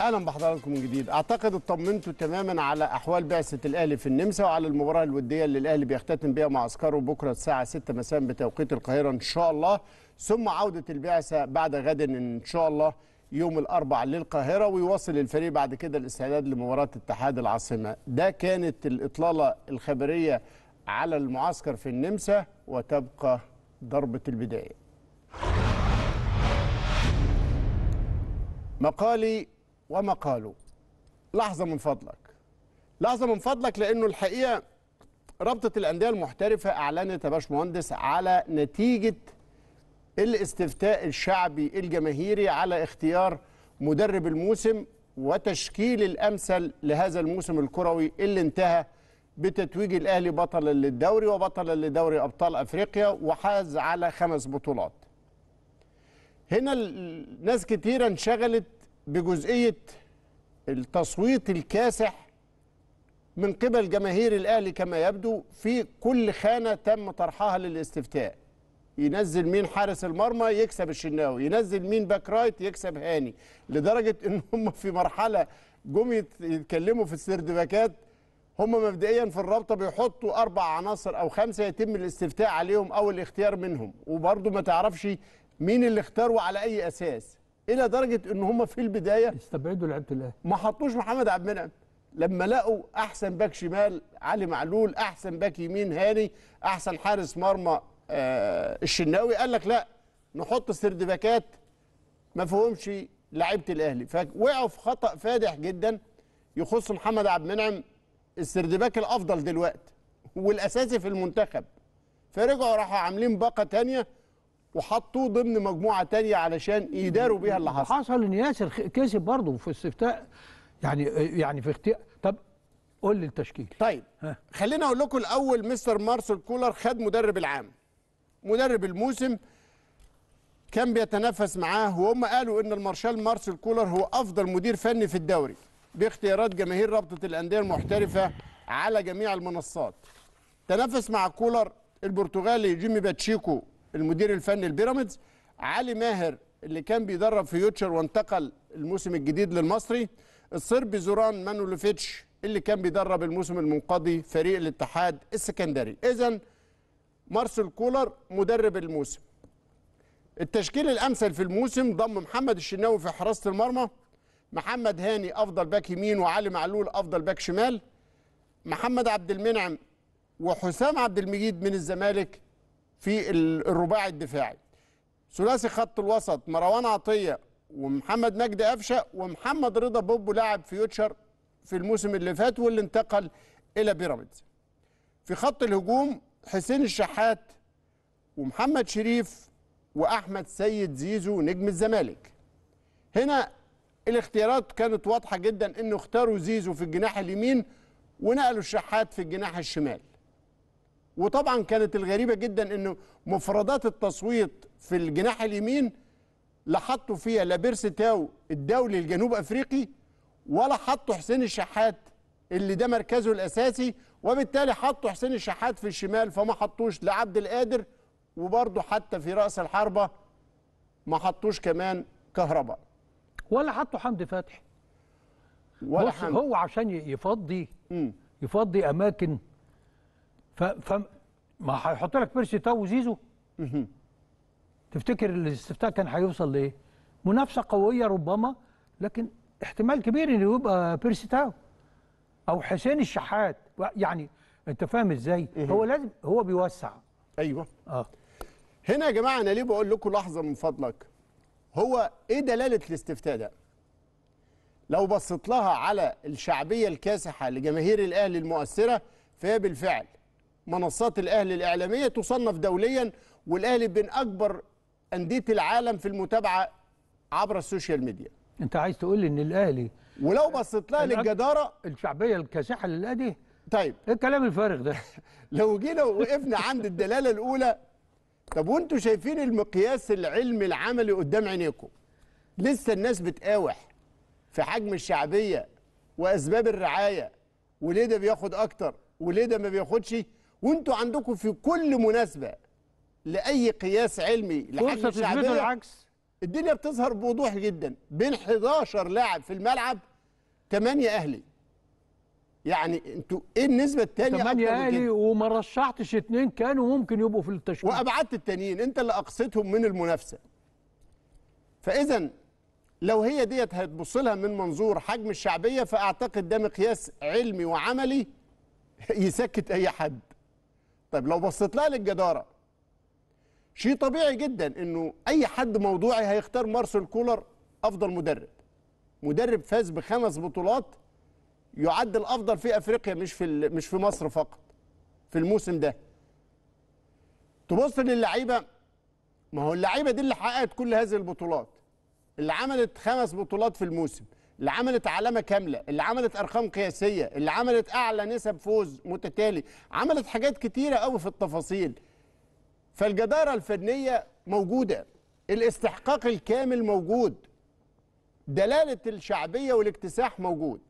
اهلا بحضراتكم من جديد اعتقد اطمنتوا تماما على احوال بعثه الاهلي في النمسا وعلى المباراه الوديه اللي الاهلي بيختتم بها معسكره بكره الساعه 6 مساء بتوقيت القاهره ان شاء الله ثم عوده البعثه بعد غد ان شاء الله يوم الاربعاء للقاهره ويواصل الفريق بعد كده الاستعداد لمباراه اتحاد العاصمه ده كانت الاطلاله الخبريه على المعسكر في النمسا وتبقى ضربه البدايه مقالي وما قالوا لحظة من فضلك لحظة من فضلك لأنه الحقيقة رابطة الأندية المحترفة أعلنت يا باشمهندس على نتيجة الاستفتاء الشعبي الجماهيري على اختيار مدرب الموسم وتشكيل الأمثل لهذا الموسم الكروي اللي انتهى بتتويج الأهلي بطلا للدوري وبطلا لدوري أبطال أفريقيا وحاز على خمس بطولات هنا ناس كتيرة انشغلت بجزئيه التصويت الكاسح من قبل جماهير الاهلي كما يبدو في كل خانه تم طرحها للاستفتاء ينزل مين حارس المرمى يكسب الشناوي ينزل مين باك رايت يكسب هاني لدرجه ان هم في مرحله جم يتكلموا في السردباكات هم مبدئيا في الرابطه بيحطوا اربع عناصر او خمسه يتم الاستفتاء عليهم او الاختيار منهم وبرضه ما تعرفش مين اللي اختاروا على اي اساس الى درجه ان هم في البدايه استبعدوا لعيبه الاهلي ما حطوش محمد عبد المنعم لما لقوا احسن باك شمال علي معلول احسن باك يمين هاني احسن حارس مرمى آه الشناوي قال لك لا نحط سردباكات ما فهمش لعيبه الاهلي فوقعوا في خطا فادح جدا يخص محمد عبد المنعم السردباك الافضل دلوقتي والاساسي في المنتخب فرجعوا راحوا عاملين باقه ثانيه وحطوه ضمن مجموعه تانية علشان يداروا بيها اللي حصل حصل ان ياسر كسب برضه في استفتاء يعني يعني في اختيار طب قول لي التشكيل طيب ها. خلينا اقول لكم الاول مستر مارسيل كولر خد مدرب العام مدرب الموسم كان بيتنافس معاه وهم قالوا ان المارشال مارسيل كولر هو افضل مدير فني في الدوري باختيارات جماهير رابطه الانديه المحترفه على جميع المنصات تنافس مع كولر البرتغالي جيمي باتشيكو المدير الفني لبيراميدز علي ماهر اللي كان بيدرب فيوتشر وانتقل الموسم الجديد للمصري الصربي زوران مانولوفيتش اللي كان بيدرب الموسم المنقضي فريق الاتحاد السكندري اذا مارسيل كولر مدرب الموسم التشكيل الامثل في الموسم ضم محمد الشناوي في حراسه المرمى محمد هاني افضل باك يمين وعلي معلول افضل باك شمال محمد عبد المنعم وحسام عبد المجيد من الزمالك في الرباعي الدفاعي ثلاثي خط الوسط مروان عطيه ومحمد مجدي قفشه ومحمد رضا بوبو لاعب فيوتشر في الموسم اللي فات واللي انتقل الى بيراميدز في خط الهجوم حسين الشحات ومحمد شريف واحمد سيد زيزو نجم الزمالك هنا الاختيارات كانت واضحه جدا انه اختاروا زيزو في الجناح اليمين ونقلوا الشحات في الجناح الشمال وطبعا كانت الغريبه جدا انه مفردات التصويت في الجناح اليمين لا حطوا فيها لا بيرس تاو الدولي الجنوب افريقي ولا حطوا حسين الشحات اللي ده مركزه الاساسي وبالتالي حطوا حسين الشحات في الشمال فما حطوش لعبد القادر وبرضه حتى في راس الحربه ما حطوش كمان كهرباء ولا حطوا حمدي فتحي ولا حمد. هو عشان يفضي مم. يفضي اماكن ف, ف... ما هيحط لك بيرسي تاو وزيزو تفتكر الاستفتاء كان هيوصل لايه؟ منافسه قويه ربما لكن احتمال كبير انه يبقى بيرسي تاو او حسين الشحات يعني انت فاهم ازاي؟ هو لازم هو بيوسع ايوه اه هنا يا جماعه انا ليه بقول لكم لحظه من فضلك هو ايه دلاله الاستفتاء ده؟ لو بصيت لها على الشعبيه الكاسحه لجماهير الاهلي المؤثره فهي بالفعل منصات الاهلي الاعلاميه تصنف دوليا والاهلي بين اكبر انديه العالم في المتابعه عبر السوشيال ميديا انت عايز تقول لي ان الاهلي ولو بصيت لها للجداره الشعبيه الكاسحه للاهلي طيب ايه الكلام الفارغ ده لو جينا وقفنا عند الدلاله الاولى طب وانتوا شايفين المقياس العلمي العملي قدام عينيكم لسه الناس بتقاوح في حجم الشعبيه واسباب الرعايه وليه ده بياخد اكتر وليه ده ما بياخدش وانتوا عندكم في كل مناسبه لاي قياس علمي لحجم شعبيه العكس الدنيا بتظهر بوضوح جدا بين 11 لاعب في الملعب 8 اهلي يعني انتوا ايه النسبه الثانيه 8 اهلي وما رشحتش اثنين كانوا ممكن يبقوا في التشكيل وابعدت التانيين انت اللي اقصيتهم من المنافسه فاذا لو هي ديت هتبص لها من منظور حجم الشعبيه فاعتقد ده مقياس علمي وعملي يسكت اي حد طيب لو بصيت لها للجداره شيء طبيعي جدا انه اي حد موضوعي هيختار مارسيل كولر افضل مدرب مدرب فاز بخمس بطولات يعد الافضل في افريقيا مش في مش في مصر فقط في الموسم ده تبص للعيبه ما هو اللعيبه دي اللي حققت كل هذه البطولات اللي عملت خمس بطولات في الموسم اللي عملت علامه كامله اللي عملت ارقام قياسيه اللي عملت اعلى نسب فوز متتالي عملت حاجات كتيره قوي في التفاصيل فالجداره الفنيه موجوده الاستحقاق الكامل موجود دلاله الشعبيه والاكتساح موجود